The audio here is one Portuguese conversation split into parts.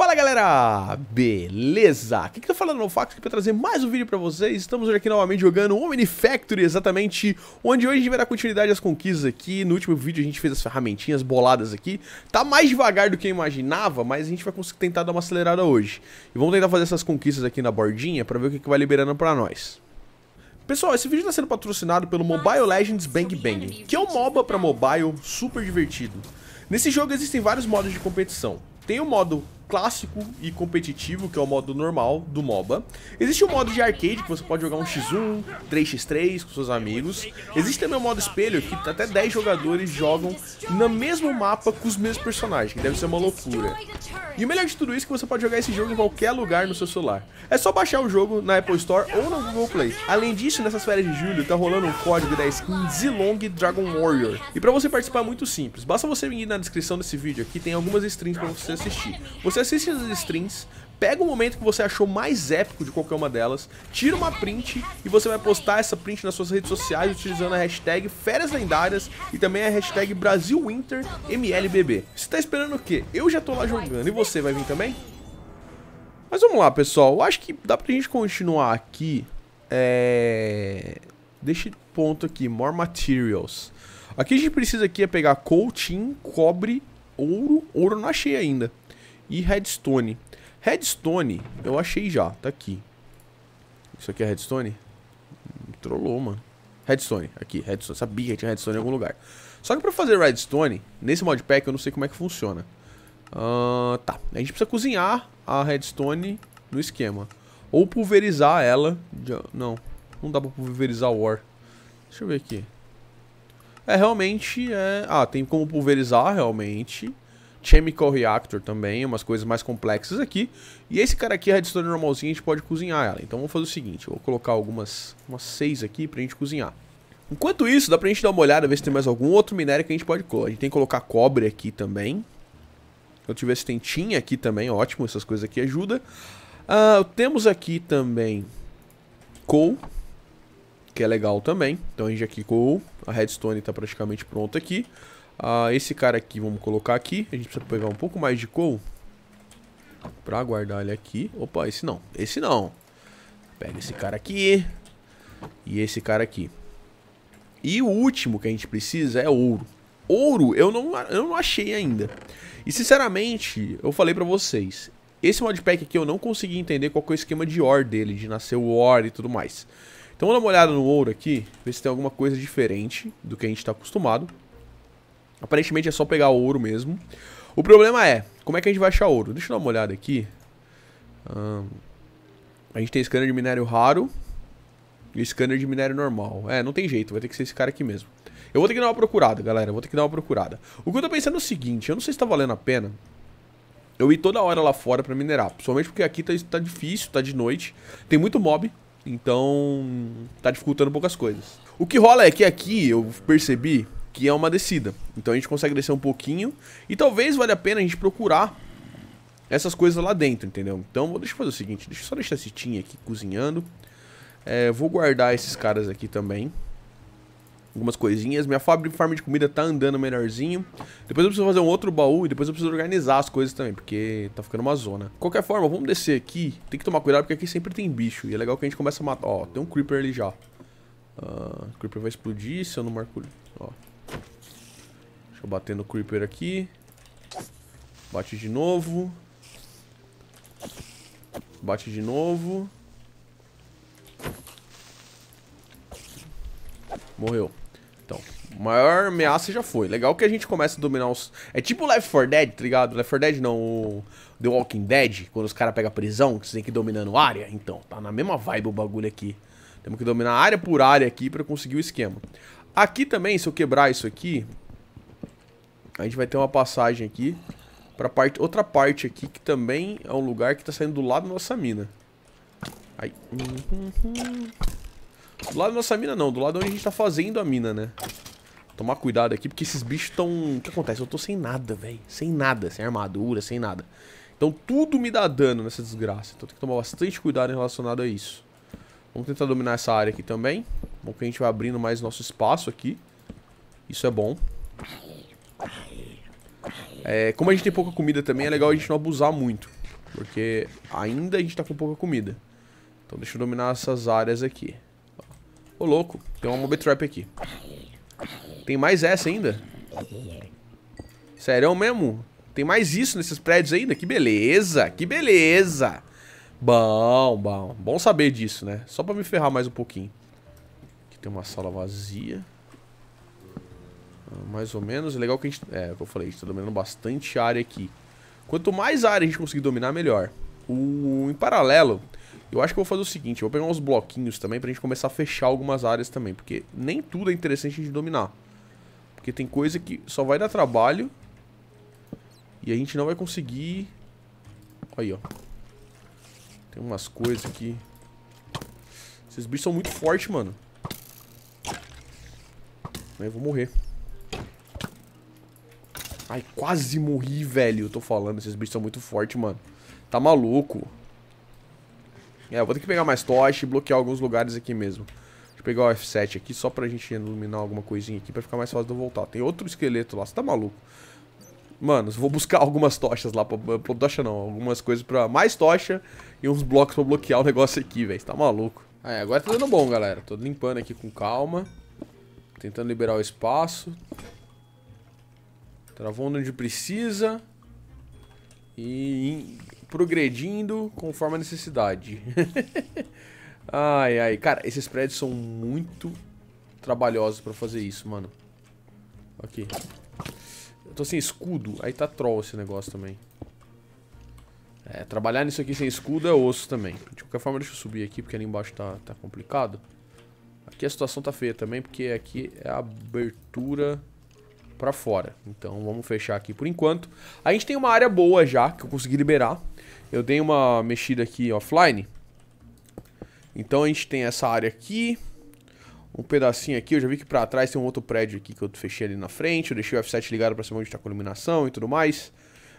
Fala galera, beleza? Aqui que tá falando Nofax é aqui é pra trazer mais um vídeo pra vocês Estamos aqui novamente jogando Omni Factory, exatamente Onde hoje a gente vai dar continuidade às conquistas aqui No último vídeo a gente fez as ferramentinhas boladas aqui Tá mais devagar do que eu imaginava, mas a gente vai conseguir tentar dar uma acelerada hoje E vamos tentar fazer essas conquistas aqui na bordinha pra ver o que, que vai liberando pra nós Pessoal, esse vídeo está sendo patrocinado pelo Mobile Legends Bang Bang, que é um MOBA para mobile super divertido. Nesse jogo existem vários modos de competição. Tem o modo clássico e competitivo, que é o modo normal do MOBA. Existe o modo de arcade, que você pode jogar um x1, 3x3 com seus amigos. Existe também o modo espelho, que até 10 jogadores jogam no mesmo mapa com os mesmos personagens, que deve ser uma loucura. E o melhor de tudo isso é que você pode jogar esse jogo em qualquer lugar no seu celular. É só baixar o jogo na Apple Store ou no Google Play. Além disso, nessas férias de julho tá rolando um código da skin Zilong Dragon Warrior. E para você participar é muito simples, basta você vir na descrição desse vídeo aqui, tem algumas streams para você assistir. Você você assiste as strings, pega o momento que você achou mais épico de qualquer uma delas, tira uma print e você vai postar essa print nas suas redes sociais utilizando a hashtag Férias Lendárias e também a hashtag BrasilWinterMLBB. Você tá esperando o quê? Eu já tô lá jogando e você vai vir também? Mas vamos lá, pessoal. Eu acho que dá pra gente continuar aqui. É... Deixa ponto aqui, More Materials. Aqui a gente precisa aqui é pegar coating, cobre, ouro. Ouro eu não achei ainda. E redstone. Redstone, eu achei já, tá aqui. Isso aqui é redstone? trollou, mano. Redstone, aqui, redstone. Sabia que tinha redstone em algum lugar. Só que pra fazer redstone, nesse modpack eu não sei como é que funciona. Uh, tá, a gente precisa cozinhar a redstone no esquema. Ou pulverizar ela. Não, não dá pra pulverizar o ore. Deixa eu ver aqui. É, realmente é... Ah, tem como pulverizar, realmente. Chemical Reactor também, umas coisas mais complexas aqui. E esse cara aqui, a redstone normalzinha, a gente pode cozinhar ela. Então vamos fazer o seguinte, vou colocar algumas umas seis aqui pra gente cozinhar. Enquanto isso, dá pra gente dar uma olhada, ver se tem mais algum outro minério que a gente pode colocar. A gente tem que colocar cobre aqui também. Eu tiver se tem tin aqui também, ótimo, essas coisas aqui ajudam. Uh, temos aqui também coal, que é legal também. Então a gente aqui coal, a redstone tá praticamente pronta aqui. Ah, esse cara aqui, vamos colocar aqui. A gente precisa pegar um pouco mais de coal. Pra guardar ele aqui. Opa, esse não. Esse não. Pega esse cara aqui. E esse cara aqui. E o último que a gente precisa é ouro. Ouro eu não, eu não achei ainda. E sinceramente, eu falei pra vocês. Esse modpack aqui eu não consegui entender qual é o esquema de ore dele. De nascer o ore e tudo mais. Então vamos dar uma olhada no ouro aqui. Ver se tem alguma coisa diferente do que a gente tá acostumado. Aparentemente é só pegar ouro mesmo. O problema é, como é que a gente vai achar ouro? Deixa eu dar uma olhada aqui. a gente tem scanner de minério raro e scanner de minério normal. É, não tem jeito, vai ter que ser esse cara aqui mesmo. Eu vou ter que dar uma procurada, galera, vou ter que dar uma procurada. O que eu tô pensando é o seguinte, eu não sei se tá valendo a pena eu ir toda hora lá fora pra minerar. Principalmente porque aqui tá, tá difícil, tá de noite, tem muito mob, então tá dificultando poucas coisas. O que rola é que aqui eu percebi que é uma descida. Então a gente consegue descer um pouquinho e talvez valha a pena a gente procurar essas coisas lá dentro, entendeu? Então vou deixa eu fazer o seguinte, deixa eu só deixar esse tinha aqui cozinhando. É, vou guardar esses caras aqui também. Algumas coisinhas. Minha fábrica farm de comida tá andando melhorzinho. Depois eu preciso fazer um outro baú e depois eu preciso organizar as coisas também, porque tá ficando uma zona. Qualquer forma, vamos descer aqui. Tem que tomar cuidado porque aqui sempre tem bicho. E é legal que a gente começa a matar. Ó, tem um creeper ali já. Uh, ah, o creeper vai explodir se eu não marco... Ó, Deixa eu bater no Creeper aqui. Bate de novo. Bate de novo. Morreu. Então, maior ameaça já foi. Legal que a gente começa a dominar os... É tipo Left 4 Dead, tá ligado? Left 4 Dead não, o The Walking Dead, quando os caras pegam prisão, que você tem que ir dominando área. Então, tá na mesma vibe o bagulho aqui. Temos que dominar área por área aqui pra conseguir o esquema. Aqui também, se eu quebrar isso aqui, a gente vai ter uma passagem aqui pra parte, outra parte aqui, que também é um lugar que tá saindo do lado da nossa mina. Aí. Do lado da nossa mina não, do lado onde a gente tá fazendo a mina, né? Tomar cuidado aqui, porque esses bichos tão... O que acontece? Eu tô sem nada, velho. Sem nada, sem armadura, sem nada. Então tudo me dá dano nessa desgraça. Então tem que tomar bastante cuidado relacionado a isso. Vamos tentar dominar essa área aqui também. Bom que a gente vai abrindo mais nosso espaço aqui. Isso é bom. É, como a gente tem pouca comida também, é legal a gente não abusar muito. Porque ainda a gente tá com pouca comida. Então deixa eu dominar essas áreas aqui. Ô, louco, tem uma mob trap aqui. Tem mais essa ainda? Sério mesmo? Tem mais isso nesses prédios ainda? Que beleza, que beleza. Bom, bom. Bom saber disso, né? Só pra me ferrar mais um pouquinho. Aqui tem uma sala vazia. Mais ou menos. É legal que a gente... É, eu falei, a gente tá dominando bastante área aqui. Quanto mais área a gente conseguir dominar, melhor. O... Em paralelo, eu acho que eu vou fazer o seguinte. vou pegar uns bloquinhos também pra gente começar a fechar algumas áreas também. Porque nem tudo é interessante de dominar. Porque tem coisa que só vai dar trabalho. E a gente não vai conseguir... Aí, ó. Tem umas coisas aqui. Esses bichos são muito fortes, mano. Eu vou morrer. Ai, quase morri, velho. Eu tô falando, esses bichos são muito fortes, mano. Tá maluco. É, eu vou ter que pegar mais tocha e bloquear alguns lugares aqui mesmo. Deixa eu pegar o F7 aqui só pra gente iluminar alguma coisinha aqui pra ficar mais fácil de eu voltar. Tem outro esqueleto lá, você tá maluco? Mano, vou buscar algumas tochas lá, pra, pra, tocha não, algumas coisas pra mais tocha e uns blocos pra bloquear o negócio aqui, velho, tá maluco. É, agora tá dando bom, galera, tô limpando aqui com calma, tentando liberar o espaço. Travando onde precisa. E progredindo conforme a necessidade. ai, ai. Cara, esses prédios são muito trabalhosos pra fazer isso, mano. Aqui. Eu tô sem escudo. Aí tá troll esse negócio também. É, trabalhar nisso aqui sem escudo é osso também. De qualquer forma, deixa eu subir aqui, porque ali embaixo tá, tá complicado. Aqui a situação tá feia também, porque aqui é a abertura para fora. Então vamos fechar aqui por enquanto. A gente tem uma área boa já que eu consegui liberar. Eu dei uma mexida aqui offline. Então a gente tem essa área aqui. Um pedacinho aqui, eu já vi que pra trás tem um outro prédio aqui que eu fechei ali na frente. Eu deixei o F7 ligado pra cima onde tá com iluminação e tudo mais.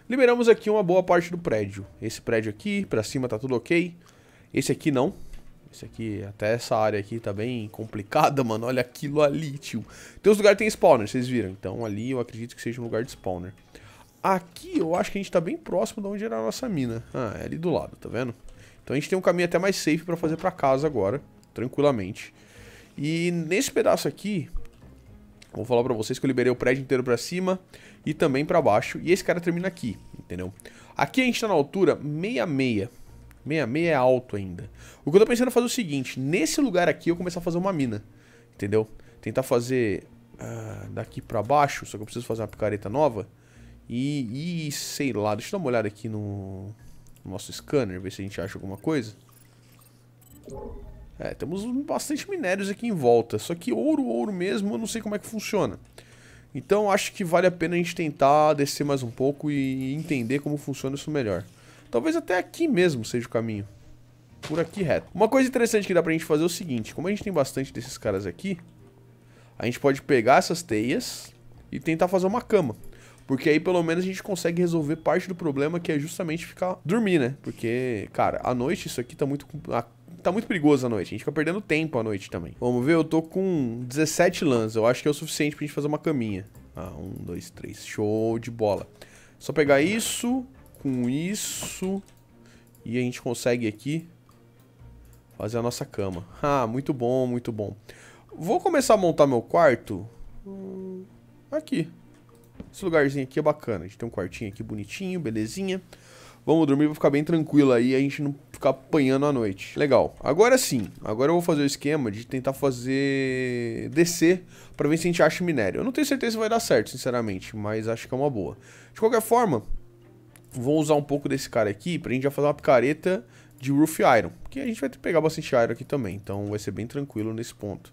Liberamos aqui uma boa parte do prédio. Esse prédio aqui, pra cima tá tudo ok. Esse aqui não, esse aqui, até essa área aqui tá bem complicada, mano. Olha aquilo ali, tio. Tem uns lugares que tem spawner, vocês viram. Então ali eu acredito que seja um lugar de spawner. Aqui eu acho que a gente tá bem próximo de onde era a nossa mina. Ah, é ali do lado, tá vendo? Então a gente tem um caminho até mais safe pra fazer pra casa agora, tranquilamente. E nesse pedaço aqui, vou falar pra vocês que eu liberei o prédio inteiro pra cima e também pra baixo. E esse cara termina aqui, entendeu? Aqui a gente tá na altura 66. 66 é alto ainda. O que eu tô pensando é fazer o seguinte: nesse lugar aqui eu começar a fazer uma mina. Entendeu? Tentar fazer ah, daqui pra baixo, só que eu preciso fazer uma picareta nova. E, e sei lá, deixa eu dar uma olhada aqui no, no nosso scanner, ver se a gente acha alguma coisa. É, temos bastante minérios aqui em volta. Só que ouro, ouro mesmo, eu não sei como é que funciona. Então acho que vale a pena a gente tentar descer mais um pouco e entender como funciona isso melhor. Talvez até aqui mesmo seja o caminho. Por aqui reto. Uma coisa interessante que dá pra gente fazer é o seguinte. Como a gente tem bastante desses caras aqui, a gente pode pegar essas teias e tentar fazer uma cama. Porque aí pelo menos a gente consegue resolver parte do problema que é justamente ficar dormir, né? Porque, cara, à noite isso aqui tá muito tá muito perigoso à noite. A gente fica perdendo tempo à noite também. Vamos ver, eu tô com 17 lãs. Eu acho que é o suficiente pra gente fazer uma caminha. Ah, um, dois, três. Show de bola. Só pegar isso, com isso. E a gente consegue aqui fazer a nossa cama. Ah, muito bom, muito bom. Vou começar a montar meu quarto hum, aqui. Esse lugarzinho aqui é bacana. A gente tem um quartinho aqui bonitinho, belezinha. Vamos dormir pra ficar bem tranquilo aí, a gente não ficar apanhando à noite. Legal. Agora sim, agora eu vou fazer o esquema de tentar fazer... descer pra ver se a gente acha minério. Eu não tenho certeza se vai dar certo, sinceramente, mas acho que é uma boa. De qualquer forma, vou usar um pouco desse cara aqui pra gente já fazer uma picareta de Roof Iron. Porque a gente vai ter que pegar bastante Iron aqui também, então vai ser bem tranquilo nesse ponto.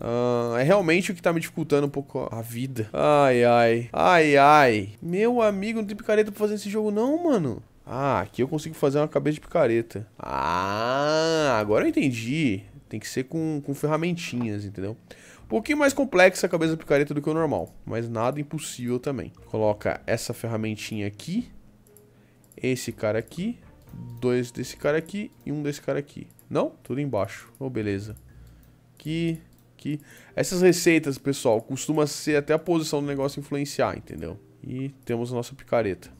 Uh, é realmente o que tá me dificultando um pouco a vida. Ai, ai. Ai, ai. Meu amigo, não tem picareta pra fazer esse jogo não, mano. Ah, aqui eu consigo fazer uma cabeça de picareta. Ah, agora eu entendi. Tem que ser com, com ferramentinhas, entendeu? Um pouquinho mais complexa a cabeça de picareta do que o normal. Mas nada impossível também. Coloca essa ferramentinha aqui esse cara aqui, dois desse cara aqui e um desse cara aqui. Não? Tudo embaixo. Oh, beleza. Aqui, aqui. Essas receitas, pessoal, costuma ser até a posição do negócio influenciar, entendeu? E temos a nossa picareta.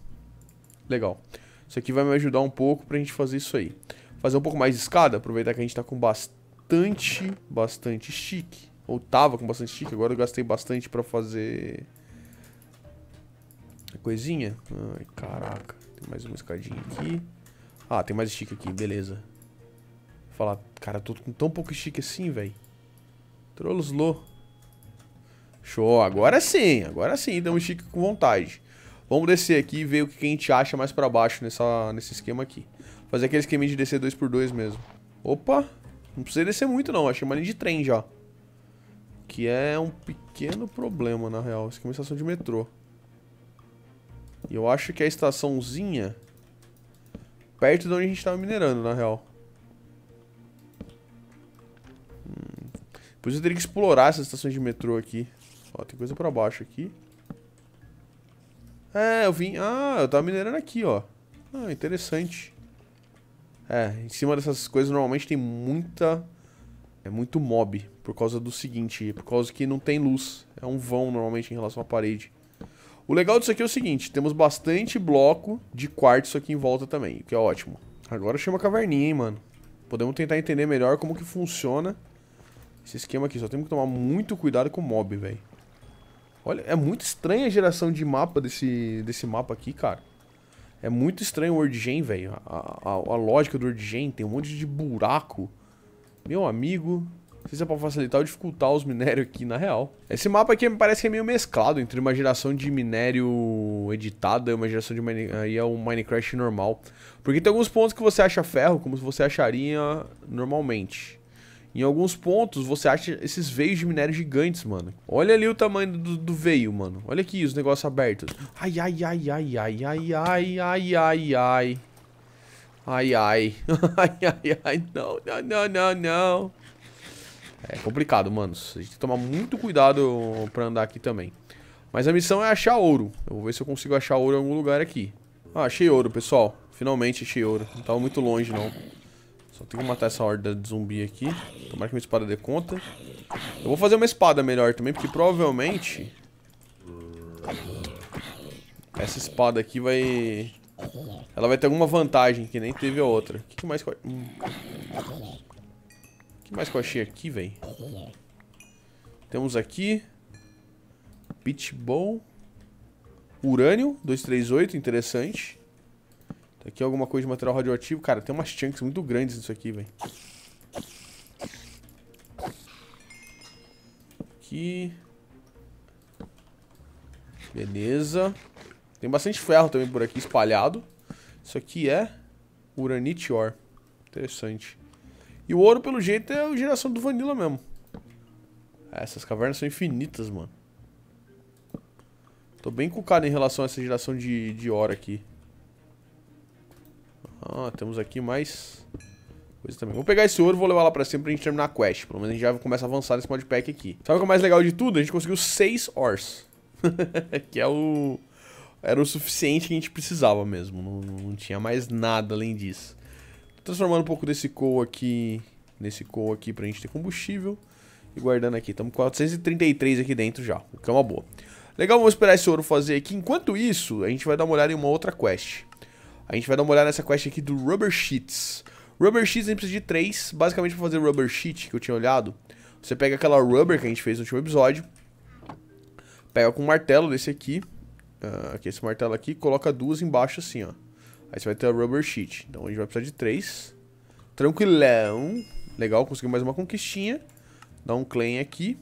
Legal. Isso aqui vai me ajudar um pouco pra gente fazer isso aí. Fazer um pouco mais de escada, aproveitar que a gente tá com bastante, bastante chique. Ou tava com bastante chique, agora eu gastei bastante pra fazer... A coisinha. Ai, caraca. Tem mais uma escadinha aqui. Ah, tem mais chique aqui, beleza. Falar, cara, tô com tão pouco chique assim, velho. Trolls low. Show, agora sim, agora sim, damos chique com vontade. Vamos descer aqui e ver o que a gente acha mais pra baixo nessa, nesse esquema aqui. Fazer aquele esquema de descer 2x2 mesmo. Opa, não precisei descer muito não, achei uma linha de trem já. Que é um pequeno problema, na real, essa é uma estação de metrô. E eu acho que é a estaçãozinha perto de onde a gente tava minerando, na real. Hum. Depois eu teria que explorar essas estações de metrô aqui. Ó, tem coisa pra baixo aqui. É, eu vim... Ah, eu tava minerando aqui, ó. Ah, interessante. É, em cima dessas coisas normalmente tem muita... É muito mob, por causa do seguinte, por causa que não tem luz. É um vão normalmente em relação à parede. O legal disso aqui é o seguinte, temos bastante bloco de quartzo aqui em volta também, o que é ótimo. Agora chama caverninha, hein, mano. Podemos tentar entender melhor como que funciona esse esquema aqui. Só temos que tomar muito cuidado com o mob, velho. Olha, é muito estranha a geração de mapa desse, desse mapa aqui, cara. É muito estranho o WordGen, velho. A, a, a, lógica do WordGen tem um monte de buraco. Meu amigo, não sei se é pra facilitar ou dificultar os minérios aqui, na real. Esse mapa aqui me parece que é meio mesclado entre uma geração de minério editada e uma geração de aí é um Minecraft normal. Porque tem alguns pontos que você acha ferro, como se você acharia normalmente. Em alguns pontos você acha esses veios de minério gigantes, mano. Olha ali o tamanho do, do, veio, mano. Olha aqui os negócios abertos. Ai, ai, ai, ai, ai, ai, ai, ai, ai, ai. Ai, ai. ai, ai, ai. Não, não, não, não, não. É complicado, manos. A gente tem que tomar muito cuidado pra andar aqui também. Mas a missão é achar ouro. Eu vou ver se eu consigo achar ouro em algum lugar aqui. Ah, achei ouro, pessoal. Finalmente achei ouro. Não tava muito longe, não. Só tenho que matar essa horda de zumbi aqui. Tomara que minha espada dê conta. Eu vou fazer uma espada melhor também, porque provavelmente... Essa espada aqui vai... Ela vai ter alguma vantagem, que nem teve a outra. O que mais... Hum que mais que eu achei aqui, velho? Temos aqui... Pitbull... Urânio, 238, interessante. Tá aqui alguma coisa de material radioativo. Cara, tem umas chunks muito grandes nisso aqui, velho. Aqui... Beleza. Tem bastante ferro também por aqui espalhado. Isso aqui é uranite ore. Interessante. E o ouro, pelo jeito, é a geração do Vanilla mesmo. Ah, essas cavernas são infinitas, mano. Tô bem cucado em relação a essa geração de, de ouro aqui. Ah, temos aqui mais coisa também. Vou pegar esse ouro e vou levar lá pra cima pra gente terminar a quest. Pelo menos a gente já começa a avançar nesse modpack aqui. Sabe o que é mais legal de tudo? A gente conseguiu 6 ores que é o... Era o suficiente que a gente precisava mesmo. Não, não tinha mais nada além disso. Transformando um pouco desse coal aqui, nesse coal aqui pra gente ter combustível. E guardando aqui, estamos com 433 aqui dentro já, o que é uma boa. Legal, vamos esperar esse ouro fazer aqui. Enquanto isso, a gente vai dar uma olhada em uma outra quest. A gente vai dar uma olhada nessa quest aqui do Rubber Sheets. Rubber Sheets a gente precisa de três, basicamente pra fazer Rubber Sheet, que eu tinha olhado. Você pega aquela Rubber que a gente fez no último episódio, pega com um martelo desse aqui, uh, aqui esse martelo aqui, coloca duas embaixo assim, ó. Aí você vai ter a Rubber Sheet. Então a gente vai precisar de três. Tranquilão. Legal, conseguiu mais uma conquistinha. Dá um claim aqui.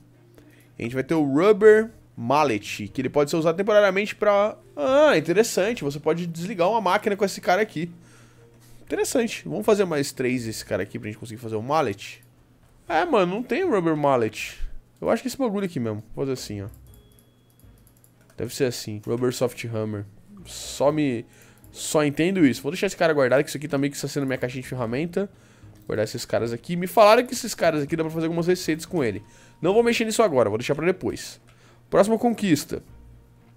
A gente vai ter o Rubber Mallet, que ele pode ser usado temporariamente pra... Ah, interessante. Você pode desligar uma máquina com esse cara aqui. Interessante. Vamos fazer mais três esse cara aqui pra gente conseguir fazer o um Mallet. É, mano, não tem Rubber Mallet. Eu acho que é esse bagulho aqui mesmo. Vou fazer assim, ó. Deve ser assim. Rubber Soft Hammer. Só me... Só entendo isso. Vou deixar esse cara guardado, que isso aqui também que está sendo minha caixinha de ferramenta. Vou guardar esses caras aqui. Me falaram que esses caras aqui dá pra fazer algumas receitas com ele. Não vou mexer nisso agora, vou deixar pra depois. Próxima conquista.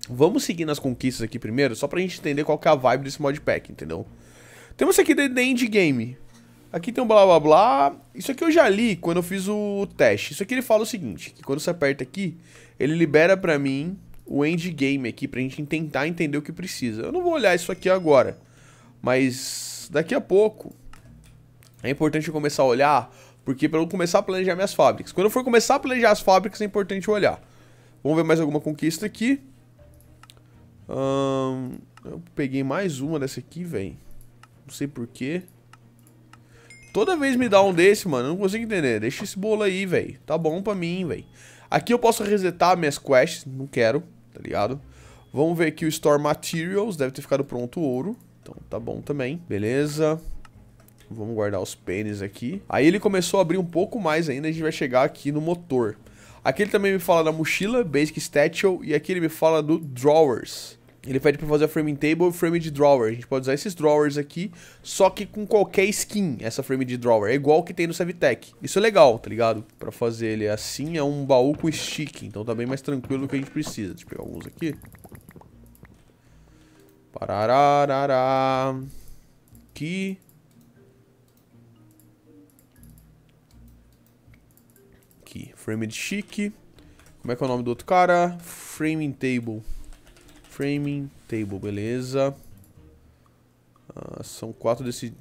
Vamos seguir nas conquistas aqui primeiro, só pra gente entender qual que é a vibe desse modpack, entendeu? Temos aqui The Endgame. Aqui tem um blá blá blá. Isso aqui eu já li quando eu fiz o teste. Isso aqui ele fala o seguinte, que quando você aperta aqui, ele libera pra mim o endgame aqui pra gente tentar entender o que precisa. Eu não vou olhar isso aqui agora, mas daqui a pouco é importante eu começar a olhar, porque para eu começar a planejar minhas fábricas. Quando eu for começar a planejar as fábricas, é importante eu olhar. Vamos ver mais alguma conquista aqui. Hum, eu peguei mais uma dessa aqui, velho. Não sei porquê. Toda vez me dá um desse, mano. Eu não consigo entender. Deixa esse bolo aí, velho. Tá bom pra mim, velho. Aqui eu posso resetar minhas quests. Não quero tá ligado? Vamos ver aqui o Store Materials, deve ter ficado pronto o ouro. Então tá bom também, beleza. Vamos guardar os pênis aqui. Aí ele começou a abrir um pouco mais ainda, a gente vai chegar aqui no motor. Aqui ele também me fala da mochila, Basic Statue, e aqui ele me fala do Drawers. Ele pede para fazer a frame table e frame de drawer. A gente pode usar esses drawers aqui, só que com qualquer skin, essa frame de drawer. É igual que tem no Savitech. Isso é legal, tá ligado? Para fazer ele assim, é um baú com stick. Então tá bem mais tranquilo do que a gente precisa. Deixa eu pegar alguns aqui. Pararararar. Aqui. Aqui. Frame de chique. Como é que é o nome do outro cara? Framing table. Framing, table, beleza. Ah, são quatro desse...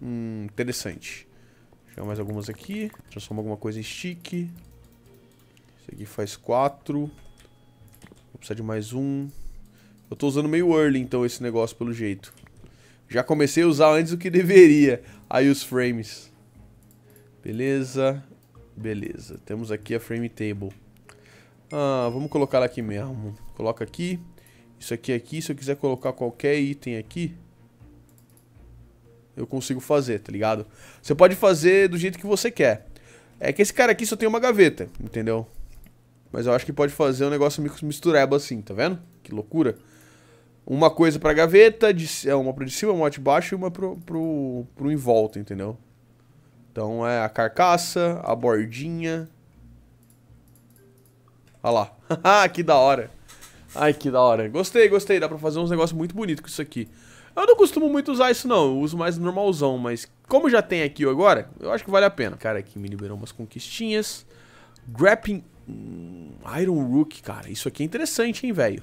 Hum, interessante. Deixa mais algumas aqui. Transforma alguma coisa em stick. Isso aqui faz quatro. Vou precisar de mais um. Eu tô usando meio early, então, esse negócio, pelo jeito. Já comecei a usar antes do que deveria. Aí os frames. Beleza. Beleza. Temos aqui a frame table. Ah, vamos colocar aqui mesmo. Coloca aqui. Isso aqui aqui, se eu quiser colocar qualquer item aqui, eu consigo fazer, tá ligado? Você pode fazer do jeito que você quer. É que esse cara aqui só tem uma gaveta, entendeu? Mas eu acho que pode fazer um negócio mistureba assim, tá vendo? Que loucura. Uma coisa pra gaveta, de, é uma pra de cima, uma de baixo e uma pro, pro, pro em volta, entendeu? Então é a carcaça, a bordinha. Olha lá. Ah, que da hora. Ai, que da hora. Gostei, gostei. Dá pra fazer uns negócios muito bonitos com isso aqui. Eu não costumo muito usar isso, não. Eu uso mais normalzão, mas como já tem aqui agora, eu acho que vale a pena. Cara, aqui me liberou umas conquistinhas. Grappling... Hum, Iron Rook, cara. Isso aqui é interessante, hein, velho.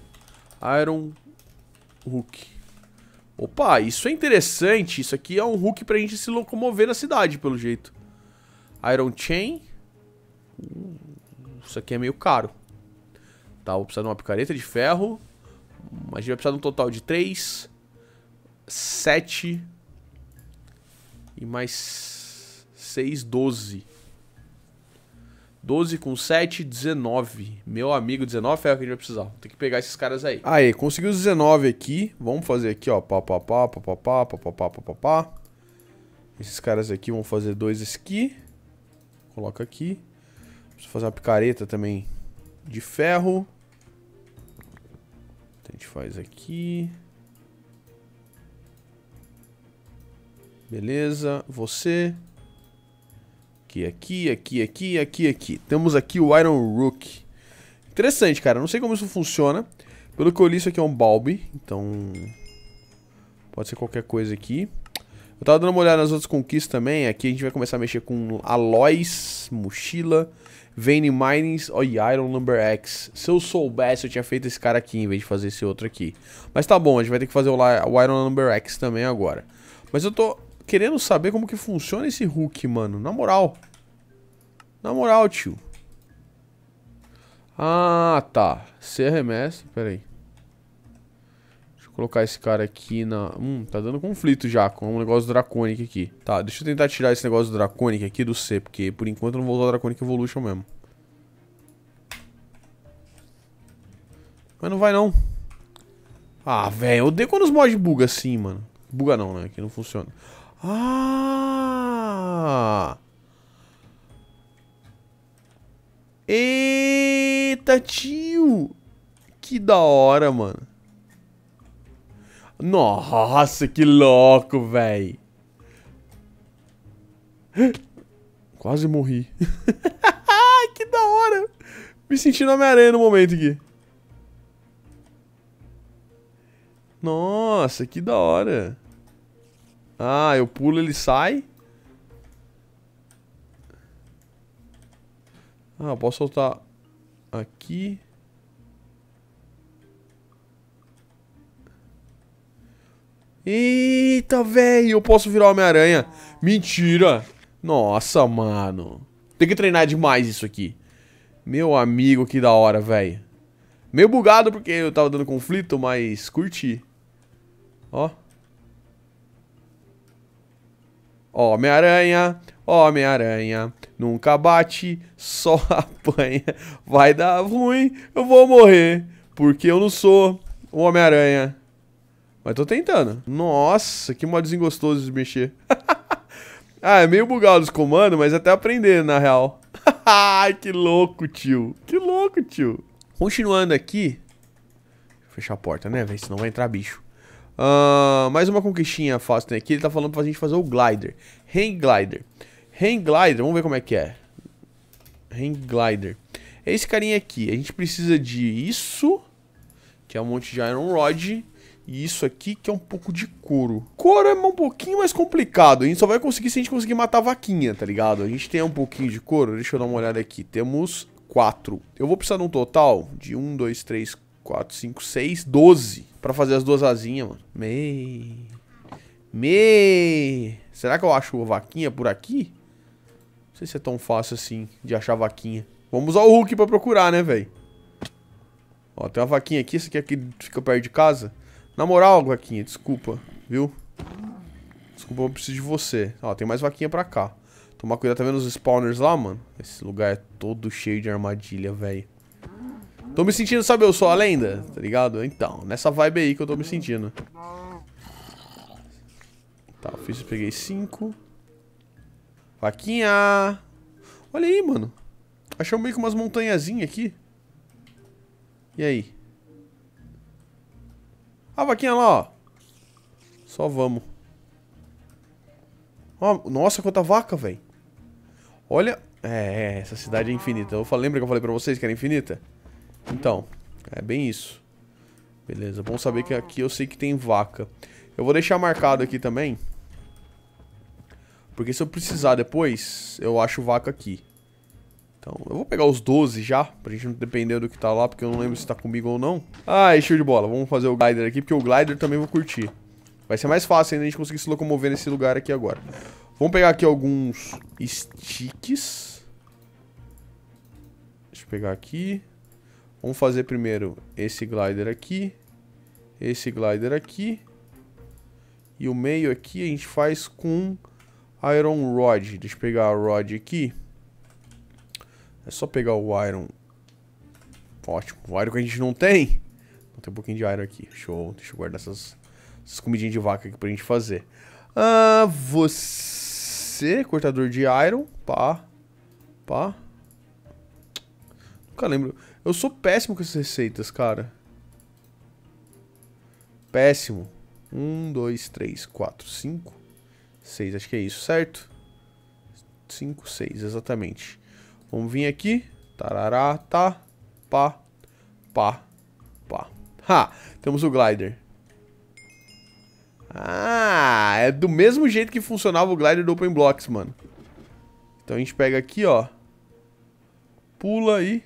Iron Rook. Opa, isso é interessante. Isso aqui é um Rook pra gente se locomover na cidade, pelo jeito. Iron Chain. Uh, isso aqui é meio caro. Tá, vou precisar de uma picareta de ferro. Mas A gente vai precisar de um total de 3, 7 e mais 6, 12. 12 com 7, 19. Meu amigo, 19 ferro que a gente vai precisar. Tem que pegar esses caras aí. Aí, conseguiu os 19 aqui. Vamos fazer aqui, ó. Pá, pá, pá, pá, pá, pá, pá, pá, pá, pá, pá. Esses caras aqui vão fazer dois aqui. Coloca aqui. Preciso fazer uma picareta também de ferro a gente faz aqui. Beleza, você. Aqui, aqui, aqui, aqui, aqui, aqui. Temos aqui o Iron Rook. Interessante, cara. Não sei como isso funciona. Pelo que eu li, isso aqui é um Balbi. Então... Pode ser qualquer coisa aqui. Eu tava dando uma olhada nas outras conquistas também. Aqui a gente vai começar a mexer com Alois, mochila... Vane Minings ou Iron Number X. Se eu soubesse, eu tinha feito esse cara aqui em vez de fazer esse outro aqui. Mas tá bom, a gente vai ter que fazer o, o Iron Number X também agora. Mas eu tô querendo saber como que funciona esse hook, mano. Na moral. Na moral, tio. Ah, tá. Ser arremessa, peraí. aí colocar esse cara aqui na... Hum, tá dando conflito já com um negócio dracônico aqui. Tá, deixa eu tentar tirar esse negócio dracônico aqui do C, porque por enquanto eu não vou usar dracônico evolution mesmo. Mas não vai não. Ah, velho, eu odeio quando os mods bugam assim, mano. Buga não, né? Que não funciona. Ah! Eita, tio! Que da hora, mano. Nossa, que louco, véi! Quase morri. que da hora. Me senti na minha aranha no momento aqui. Nossa, que da hora. Ah, eu pulo, ele sai. Ah, eu posso soltar aqui. Eita, velho, eu posso virar Homem-Aranha. Mentira. Nossa, mano. Tem que treinar demais isso aqui. Meu amigo, que da hora, velho. Meio bugado porque eu tava dando conflito, mas curti. Ó. Ó, Homem-Aranha. Homem-Aranha. Nunca bate, só apanha. Vai dar ruim, eu vou morrer. Porque eu não sou o Homem-Aranha. Mas tô tentando. Nossa, que modzinho desengostoso de mexer. ah, é meio bugado os comandos, mas até aprender, na real. que louco, tio. Que louco, tio. Continuando aqui. Fechar a porta, né, velho? Senão vai entrar bicho. Uh, mais uma conquistinha fácil tem aqui. Ele tá falando pra gente fazer o glider. Hang glider. Hang glider, vamos ver como é que é. Hang glider. É esse carinha aqui. A gente precisa de isso. Que é um monte de iron rod. E isso aqui que é um pouco de couro. Couro é um pouquinho mais complicado. A gente só vai conseguir se a gente conseguir matar a vaquinha, tá ligado? A gente tem um pouquinho de couro. Deixa eu dar uma olhada aqui. Temos quatro. Eu vou precisar de um total de um, dois, três, quatro, cinco, seis, doze. Pra fazer as duas asinhas, mano. Mei. Mei. Será que eu acho vaquinha por aqui? Não sei se é tão fácil assim de achar vaquinha. Vamos usar o Hulk pra procurar, né, velho? Ó, tem uma vaquinha aqui. Essa aqui é que fica perto de casa. Na moral, vaquinha, desculpa, viu? Desculpa, eu preciso de você. Ó, tem mais vaquinha pra cá. Tomar cuidado, tá vendo os spawners lá, mano? Esse lugar é todo cheio de armadilha, velho. Tô me sentindo, sabe, eu sou a lenda, tá ligado? Então, nessa vibe aí que eu tô me sentindo. Tá, eu fiz, eu peguei cinco. Vaquinha! Olha aí, mano. Achei meio que umas montanhazinhas aqui. E aí? A vaquinha lá, ó. Só vamos. nossa, quanta vaca, velho. Olha... É, é, essa cidade é infinita. Eu falei, lembra que eu falei pra vocês que era infinita? Então, é bem isso. Beleza, bom saber que aqui eu sei que tem vaca. Eu vou deixar marcado aqui também. Porque se eu precisar depois, eu acho vaca aqui. Então, eu vou pegar os 12 já, pra gente não depender do que tá lá, porque eu não lembro se tá comigo ou não. Ah, show de bola. Vamos fazer o glider aqui, porque o glider também vou curtir. Vai ser mais fácil ainda a gente conseguir se locomover nesse lugar aqui agora. Vamos pegar aqui alguns sticks. Deixa eu pegar aqui. Vamos fazer primeiro esse glider aqui. Esse glider aqui. E o meio aqui a gente faz com Iron Rod. Deixa eu pegar a Rod aqui. É só pegar o Iron. Ótimo. O Iron que a gente não tem. Então tem um pouquinho de Iron aqui. Show. Deixa eu guardar essas, essas comidinhas de vaca aqui pra gente fazer. Ah, você, cortador de Iron. Pá. Pá. Nunca lembro. Eu sou péssimo com essas receitas, cara. Péssimo. Um, dois, três, quatro, cinco, seis. Acho que é isso, certo? Cinco, seis, exatamente. Vamos vir aqui. Tarará, tá, pá, pá, pá. Ha! Temos o glider. Ah, é do mesmo jeito que funcionava o glider do Open Blocks, mano. Então a gente pega aqui, ó. Pula aí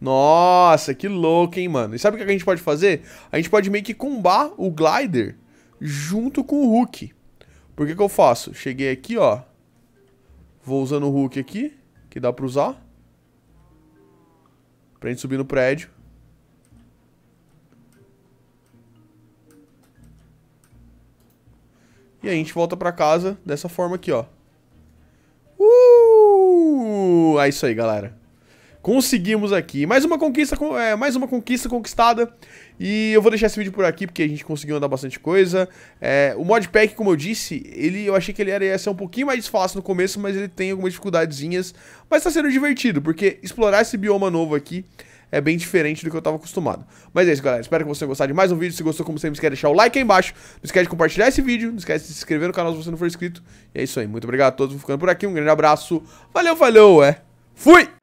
Nossa, que louco, hein, mano. E sabe o que a gente pode fazer? A gente pode meio que combar o glider junto com o hook. Por que que eu faço? Cheguei aqui, ó. Vou usando o hook aqui, que dá pra usar. Pra gente subir no prédio. E a gente volta pra casa dessa forma aqui, ó. Uh! É isso aí, galera conseguimos aqui. Mais uma conquista, é, mais uma conquista conquistada. E eu vou deixar esse vídeo por aqui, porque a gente conseguiu andar bastante coisa. É, o modpack, como eu disse, ele, eu achei que ele era, ia ser um pouquinho mais fácil no começo, mas ele tem algumas dificuldadezinhas. Mas tá sendo divertido, porque explorar esse bioma novo aqui é bem diferente do que eu tava acostumado. Mas é isso, galera. Espero que vocês tenham gostado de mais um vídeo. Se gostou, como sempre, não esquece de deixar o like aí embaixo. Não esquece de compartilhar esse vídeo. Não esquece de se inscrever no canal se você não for inscrito. E é isso aí. Muito obrigado a todos. Vou ficando por aqui. Um grande abraço. Valeu, valeu. É. Fui!